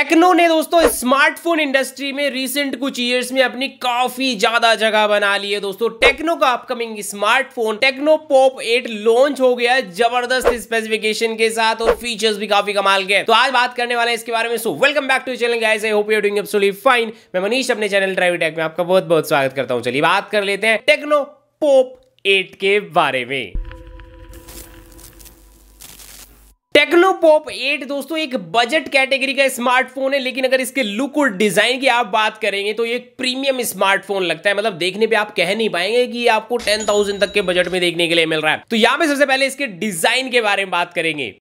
techno ने दोस्तों smartphone industry में रीसेंट कुछ ईयर्स में अपनी काफी ज्यादा जगह बना ली है दोस्तों टेक्नो का upcoming smartphone Tecno Pop 8 launch हो गया है जबरदस्त स्पेसिफिकेशन के साथ और फीचर्स भी काफी कमाल के तो आज बात करने वाले इसके बारे में so welcome back to channel guys I hope you doing absolutely fine मैं मनीष अपने चैनल ड्राइव टेक में आपका बहुत बहुत स्वागत करता हूँ चलिए बात कर लेते हैं टेक्नो पोप एट के बारे में टेक्नो पॉप 8 दोस्तों एक बजट कैटेगरी का स्मार्टफोन है लेकिन अगर इसके लुक और डिजाइन की आप बात करेंगे तो ये एक प्रीमियम स्मार्टफोन लगता है मतलब देखने पे आप कह नहीं पाएंगे कि आपको 10,000 तक के बजट में देखने के लिए मिल रहा है तो यहां पे सबसे पहले इसके डिजाइन के बारे में बात करेंगे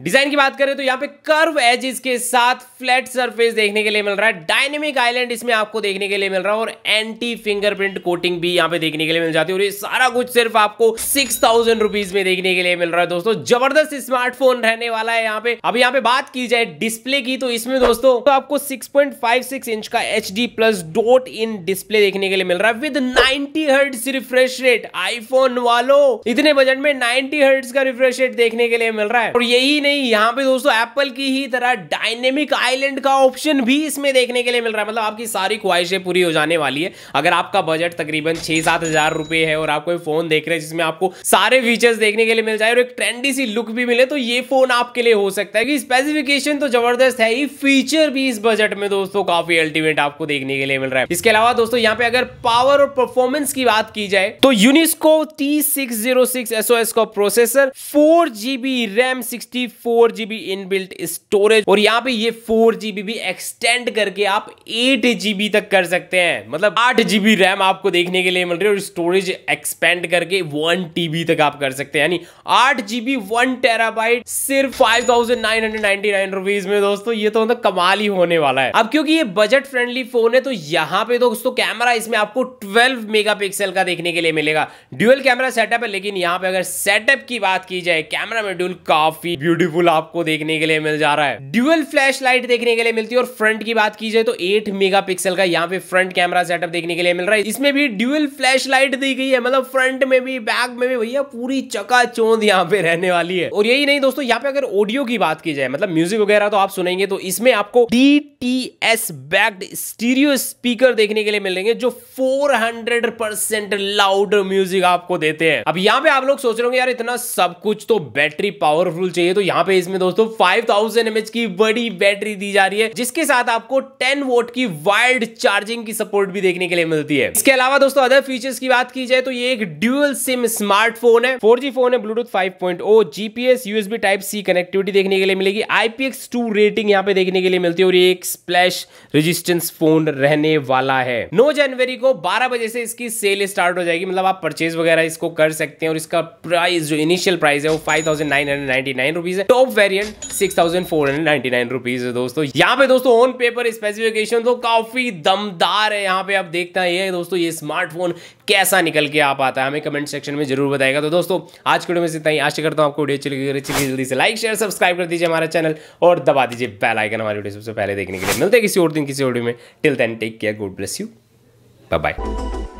डिजाइन की बात करें तो यहाँ पे कर्व एजेस के साथ फ्लैट सरफेस देखने के लिए मिल रहा है डायनेमिक आइलैंड इसमें आपको देखने के लिए मिल रहा है और एंटी फिंगरप्रिंट कोटिंग भी यहाँ पे देखने के लिए मिल जाती है और ये सारा कुछ सिर्फ आपको सिक्स थाउजेंड रुपीज में देखने के लिए मिल रहा है दोस्तों जबरदस्त स्मार्टफोन रहने वाला है यहाँ पे अब यहाँ पे बात की जाए डिस्प्ले की तो इसमें दोस्तों तो आपको सिक्स इंच का H plus dot in display देखने के लिए मिल रहा है with ninety hertz refresh rate iPhone वालो इतने बजट में नाइनटी हर्ट्स का रिफ्रेश रेट देखने के लिए मिल रहा है और यही नहीं यहाँ पे दोस्तों एप्पल की ही तरह डायनेमिक आइलैंड का ऑप्शन भी इसमें देखने के लिए मिल रहा है मतलब आपकी सारी ख्वाहिशें पूरी हो जाने वाली है अगर आपका बजट तकरीबन छह सात हजार है और आप कोई फोन देख रहे हैं जिसमें आपको सारे फीचर्स देखने के लिए मिल जाए और एक ट्रेंडी सी लुक भी मिले तो ये फोन आपके लिए हो सकता है स्पेसिफिकेशन तो जबरदस्त है ही फीचर भी इस बजट में दोस्तों काफी अल्टीमेट आपको देखने के लिए मिल रहा है इसके अलावा दोस्तों यहाँ पे अगर पावर और परफॉर्मेंस की बात की जाए तो Unisoc T six zero six SO S का processor four GB RAM sixty four GB inbuilt storage और यहाँ पे ये फोर जीबी भी एक्सटेंड करके आप एट जीबी तक कर सकते हैं मतलब आठ जीबी रैम आपको देखने के लिए मिल रही है और स्टोरेज एक्सपेंड करके वन टीबी तक आप कर सकते हैं यानी आठ जीबी वन टेराबाइट सिर्फ five thousand nine hundred ninety nine rupees में दोस्तों ये तो मतलब कमाल ही होने वाला है अब क्योंकि ये बजट फ्रेंडली फोन है तो यहाँ पे दोस्तों कैमरा इसमें आपको ट्वेल्व मेगा का देखने के लिए मिलेगा ड्यूएल कैमरा सेटअप है लेकिन यहाँ पे अगर सेटअप की बात की जाए कैमरा मेड्यूल काफी ब्यूटीफुल आपको देखने के लिए मिल जा रहा है ड्यूअल फ्लैश लाइट देखने के लिए मिलती है और फ्रंट की बात की जाए तो एट मेगा का यहाँ पे फ्रंट कैमरा सेटअप देखने के लिए मिल रहा है इसमें भी ड्यूएल फ्लैश लाइट दी गई है मतलब फ्रंट में भी बैक में भी भैया पूरी चकाचौंध यहाँ पे रहने वाली है और यही नहीं दोस्तों यहाँ पे अगर ऑडियो की बात की जाए मतलब म्यूजिक वगैरह तो आप सुनेंगे तो इसमें आपको D T S backed stereo speaker देखने के लिए मिलेंगे जो 400 परसेंट लाउड म्यूजिक आपको देते हैं अब यहाँ पे आप लोग सोच रहे होंगे यार इतना सब कुछ तो बैटरी पावरफुल चाहिए तो यहाँ पे इसमें दोस्तों 5000 थाउजेंड की बड़ी बैटरी दी जा रही है जिसके साथ आपको 10 वोट की वाइल्ड चार्जिंग की सपोर्ट भी देखने के लिए मिलती है इसके अलावा दोस्तों अदर फीचर्स की बात की जाए तो ये एक ड्यूअल सिम स्मार्टफोन है फोर फोन है Bluetooth five GPS USB type C connectivity देखने के लिए मिलेगी आईपीएक्स रेटिंग यहाँ पे देखने के लिए मिलती है और ये एक स्प्लैश रेजिस्टेंस फोन रहने वाला है नौ जनवरी को बारह बजे से इसकी सेल स्टार्ट हो जाएगी मतलब आप परचेज वगैरह इसको कर सकते हैं और इसका प्राइस जो इनिशियल प्राइस है वो फाइव है टॉप वेरियंट सिक्स है दोस्तों यहाँ पे दोस्तों ऑन पेपर स्पेसिफिकेशन तो काफी दमदार है यहाँ पे आप देखते हैं दोस्तों ये स्मार्टफोन कैसा निकल के आ पाता है हमें कमेंट सेक्शन में जरूर बताएगा तो दोस्तों आज के वीडियो में इतना ही आशा करता हूं आपको वीडियो अच्छी लगी अच्छी जल्दी से लाइक शेयर सब्सक्राइब कर दीजिए हमारा चैनल और दबा दीजिए बेल आइकन हमारी वीडियो सबसे पहले देखने के लिए मिलते हैं किसी और दिन किसी वीडियो में till then take care good bless you bye bye